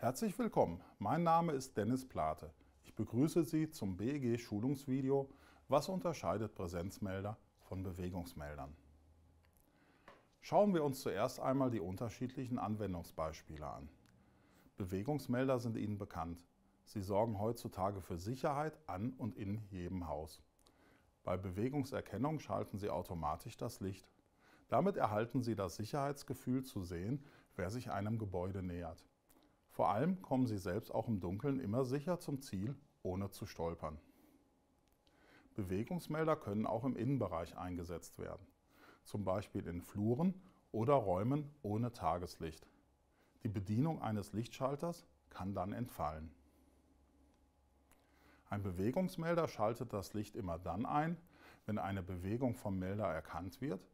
Herzlich willkommen, mein Name ist Dennis Plate. Ich begrüße Sie zum BEG Schulungsvideo Was unterscheidet Präsenzmelder von Bewegungsmeldern? Schauen wir uns zuerst einmal die unterschiedlichen Anwendungsbeispiele an. Bewegungsmelder sind Ihnen bekannt. Sie sorgen heutzutage für Sicherheit an und in jedem Haus. Bei Bewegungserkennung schalten Sie automatisch das Licht. Damit erhalten Sie das Sicherheitsgefühl zu sehen, wer sich einem Gebäude nähert. Vor allem kommen Sie selbst auch im Dunkeln immer sicher zum Ziel, ohne zu stolpern. Bewegungsmelder können auch im Innenbereich eingesetzt werden, zum Beispiel in Fluren oder Räumen ohne Tageslicht. Die Bedienung eines Lichtschalters kann dann entfallen. Ein Bewegungsmelder schaltet das Licht immer dann ein, wenn eine Bewegung vom Melder erkannt wird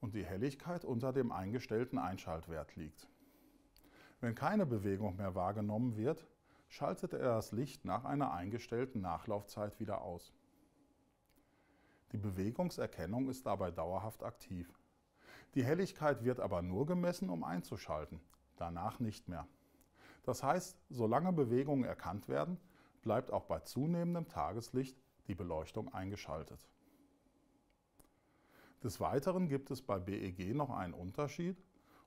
und die Helligkeit unter dem eingestellten Einschaltwert liegt. Wenn keine Bewegung mehr wahrgenommen wird, schaltet er das Licht nach einer eingestellten Nachlaufzeit wieder aus. Die Bewegungserkennung ist dabei dauerhaft aktiv. Die Helligkeit wird aber nur gemessen, um einzuschalten, danach nicht mehr. Das heißt, solange Bewegungen erkannt werden, bleibt auch bei zunehmendem Tageslicht die Beleuchtung eingeschaltet. Des Weiteren gibt es bei BEG noch einen Unterschied,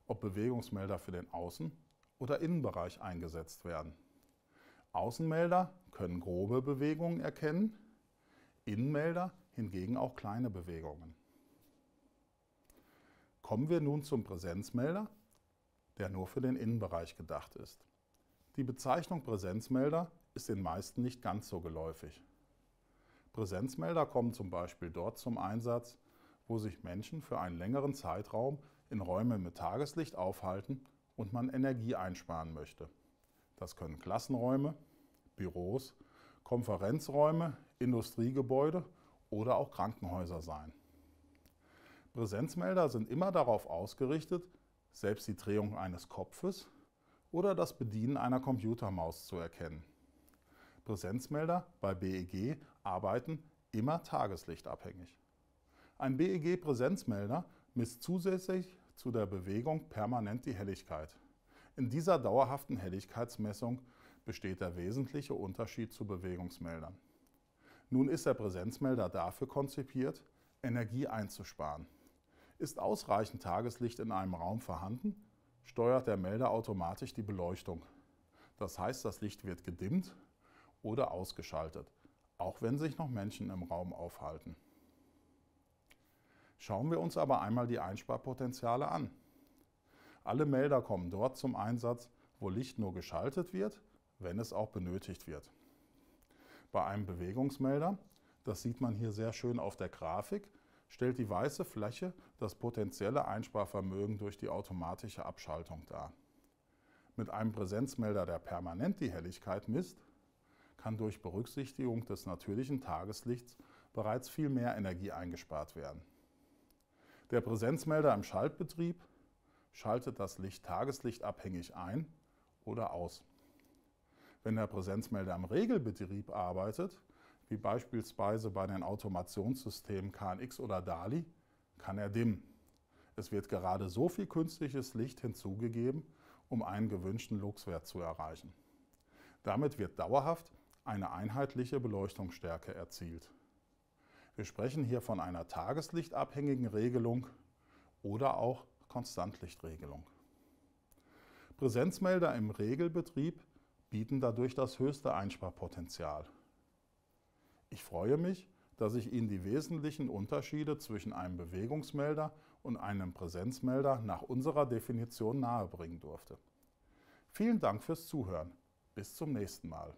ob Bewegungsmelder für den Außen- oder Innenbereich eingesetzt werden. Außenmelder können grobe Bewegungen erkennen, Innenmelder hingegen auch kleine Bewegungen. Kommen wir nun zum Präsenzmelder, der nur für den Innenbereich gedacht ist. Die Bezeichnung Präsenzmelder ist den meisten nicht ganz so geläufig. Präsenzmelder kommen zum Beispiel dort zum Einsatz, wo sich Menschen für einen längeren Zeitraum in Räumen mit Tageslicht aufhalten und man Energie einsparen möchte. Das können Klassenräume, Büros, Konferenzräume, Industriegebäude oder auch Krankenhäuser sein. Präsenzmelder sind immer darauf ausgerichtet, selbst die Drehung eines Kopfes oder das Bedienen einer Computermaus zu erkennen. Präsenzmelder bei BEG arbeiten immer tageslichtabhängig. Ein BEG-Präsenzmelder misst zusätzlich zu der Bewegung permanent die Helligkeit. In dieser dauerhaften Helligkeitsmessung besteht der wesentliche Unterschied zu Bewegungsmeldern. Nun ist der Präsenzmelder dafür konzipiert, Energie einzusparen. Ist ausreichend Tageslicht in einem Raum vorhanden, steuert der Melder automatisch die Beleuchtung. Das heißt, das Licht wird gedimmt oder ausgeschaltet, auch wenn sich noch Menschen im Raum aufhalten. Schauen wir uns aber einmal die Einsparpotenziale an. Alle Melder kommen dort zum Einsatz, wo Licht nur geschaltet wird, wenn es auch benötigt wird. Bei einem Bewegungsmelder, das sieht man hier sehr schön auf der Grafik, stellt die weiße Fläche das potenzielle Einsparvermögen durch die automatische Abschaltung dar. Mit einem Präsenzmelder, der permanent die Helligkeit misst, kann durch Berücksichtigung des natürlichen Tageslichts bereits viel mehr Energie eingespart werden. Der Präsenzmelder im Schaltbetrieb schaltet das Licht tageslichtabhängig ein oder aus. Wenn der Präsenzmelder im Regelbetrieb arbeitet, wie beispielsweise bei den Automationssystemen KNX oder DALI, kann er dimmen. Es wird gerade so viel künstliches Licht hinzugegeben, um einen gewünschten Luxwert zu erreichen. Damit wird dauerhaft eine einheitliche Beleuchtungsstärke erzielt. Wir sprechen hier von einer tageslichtabhängigen Regelung oder auch Konstantlichtregelung. Präsenzmelder im Regelbetrieb bieten dadurch das höchste Einsparpotenzial. Ich freue mich, dass ich Ihnen die wesentlichen Unterschiede zwischen einem Bewegungsmelder und einem Präsenzmelder nach unserer Definition nahebringen durfte. Vielen Dank fürs Zuhören. Bis zum nächsten Mal.